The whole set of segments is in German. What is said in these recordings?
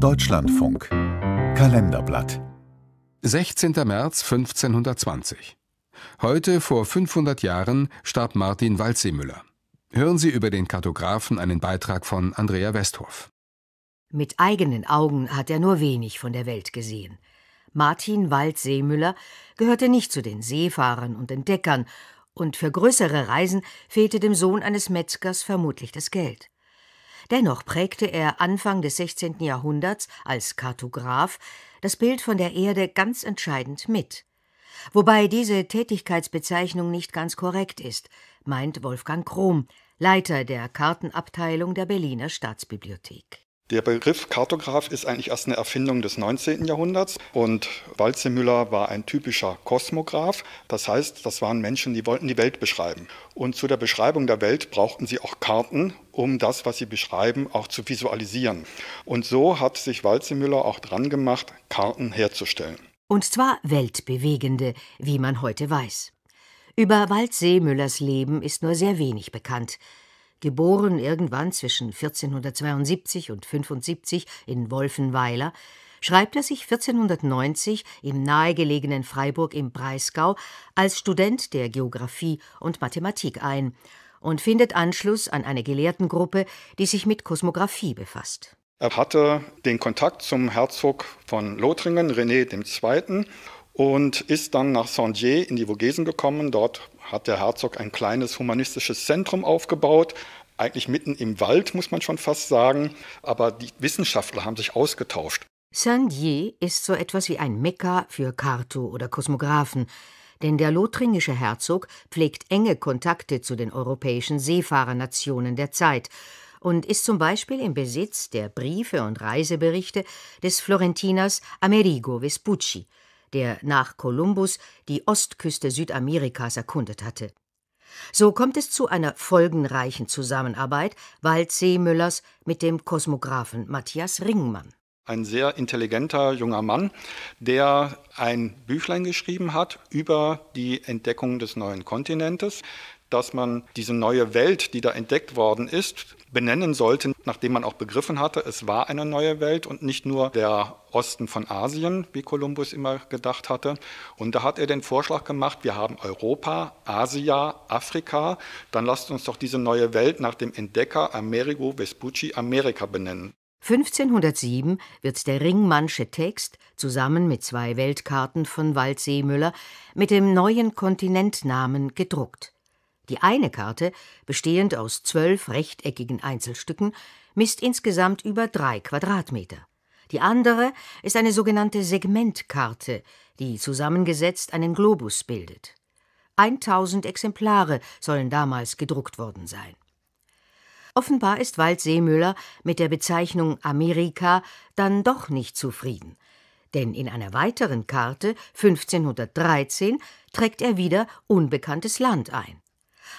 Deutschlandfunk Kalenderblatt 16. März 1520 Heute vor 500 Jahren starb Martin Waldseemüller. Hören Sie über den Kartografen einen Beitrag von Andrea Westhoff. Mit eigenen Augen hat er nur wenig von der Welt gesehen. Martin Waldseemüller gehörte nicht zu den Seefahrern und Entdeckern, und für größere Reisen fehlte dem Sohn eines Metzgers vermutlich das Geld. Dennoch prägte er Anfang des 16. Jahrhunderts als Kartograf das Bild von der Erde ganz entscheidend mit. Wobei diese Tätigkeitsbezeichnung nicht ganz korrekt ist, meint Wolfgang Krom, Leiter der Kartenabteilung der Berliner Staatsbibliothek. Der Begriff Kartograf ist eigentlich erst eine Erfindung des 19. Jahrhunderts und Walzemüller war ein typischer Kosmograph. Das heißt, das waren Menschen, die wollten die Welt beschreiben. Und zu der Beschreibung der Welt brauchten sie auch Karten um das, was sie beschreiben, auch zu visualisieren. Und so hat sich Walzemüller auch dran gemacht, Karten herzustellen. Und zwar weltbewegende, wie man heute weiß. Über Waldseemüllers Leben ist nur sehr wenig bekannt. Geboren irgendwann zwischen 1472 und 75 in Wolfenweiler, schreibt er sich 1490 im nahegelegenen Freiburg im Breisgau als Student der Geographie und Mathematik ein und findet Anschluss an eine Gelehrtengruppe, die sich mit Kosmographie befasst. Er hatte den Kontakt zum Herzog von Lothringen, René II., und ist dann nach Saint-Dié in die Vogesen gekommen. Dort hat der Herzog ein kleines humanistisches Zentrum aufgebaut, eigentlich mitten im Wald, muss man schon fast sagen. Aber die Wissenschaftler haben sich ausgetauscht. Saint-Dié ist so etwas wie ein Mekka für Karto oder Kosmographen denn der lothringische Herzog pflegt enge Kontakte zu den europäischen Seefahrernationen der Zeit und ist zum Beispiel im Besitz der Briefe und Reiseberichte des Florentiners Amerigo Vespucci, der nach Kolumbus die Ostküste Südamerikas erkundet hatte. So kommt es zu einer folgenreichen Zusammenarbeit Waldseemüllers mit dem Kosmographen Matthias Ringmann ein sehr intelligenter junger Mann, der ein Büchlein geschrieben hat über die Entdeckung des neuen Kontinentes, dass man diese neue Welt, die da entdeckt worden ist, benennen sollte, nachdem man auch begriffen hatte, es war eine neue Welt und nicht nur der Osten von Asien, wie Kolumbus immer gedacht hatte. Und da hat er den Vorschlag gemacht, wir haben Europa, Asia, Afrika, dann lasst uns doch diese neue Welt nach dem Entdecker Amerigo Vespucci Amerika benennen. 1507 wird der Ringmannsche Text zusammen mit zwei Weltkarten von Waldseemüller mit dem neuen Kontinentnamen gedruckt. Die eine Karte, bestehend aus zwölf rechteckigen Einzelstücken, misst insgesamt über drei Quadratmeter. Die andere ist eine sogenannte Segmentkarte, die zusammengesetzt einen Globus bildet. 1000 Exemplare sollen damals gedruckt worden sein Offenbar ist Waldseemüller mit der Bezeichnung Amerika dann doch nicht zufrieden. Denn in einer weiteren Karte 1513 trägt er wieder unbekanntes Land ein.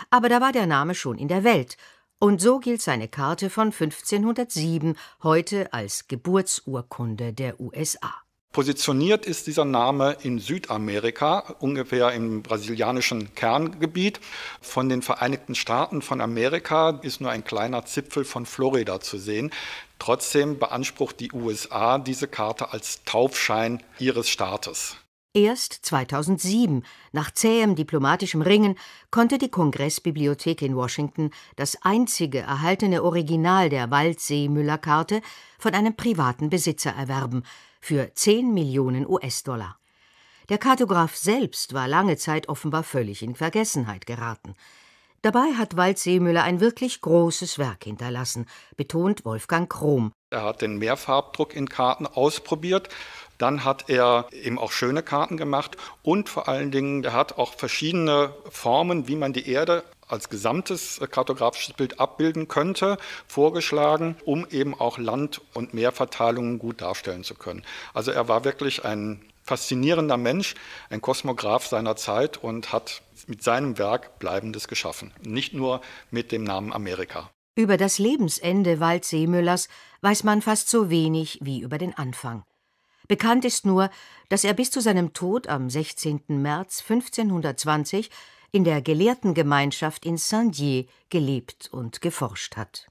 Aber da war der Name schon in der Welt, und so gilt seine Karte von 1507 heute als Geburtsurkunde der USA. Positioniert ist dieser Name in Südamerika, ungefähr im brasilianischen Kerngebiet. Von den Vereinigten Staaten von Amerika ist nur ein kleiner Zipfel von Florida zu sehen. Trotzdem beansprucht die USA diese Karte als Taufschein ihres Staates. Erst 2007, nach zähem diplomatischem Ringen, konnte die Kongressbibliothek in Washington das einzige erhaltene Original der Waldsee-Müller-Karte von einem privaten Besitzer erwerben, für 10 Millionen US-Dollar. Der Kartograf selbst war lange Zeit offenbar völlig in Vergessenheit geraten. Dabei hat Waldseemüller ein wirklich großes Werk hinterlassen, betont Wolfgang Krom. Er hat den Mehrfarbdruck in Karten ausprobiert. Dann hat er eben auch schöne Karten gemacht und vor allen Dingen, er hat auch verschiedene Formen, wie man die Erde als gesamtes äh, kartografisches Bild abbilden könnte, vorgeschlagen, um eben auch Land- und Meerverteilungen gut darstellen zu können. Also er war wirklich ein faszinierender Mensch, ein Kosmograph seiner Zeit und hat mit seinem Werk Bleibendes geschaffen, nicht nur mit dem Namen Amerika. Über das Lebensende Wald Seemüllers weiß man fast so wenig wie über den Anfang. Bekannt ist nur, dass er bis zu seinem Tod am 16. März 1520 in der Gelehrtengemeinschaft in Saint-Dié gelebt und geforscht hat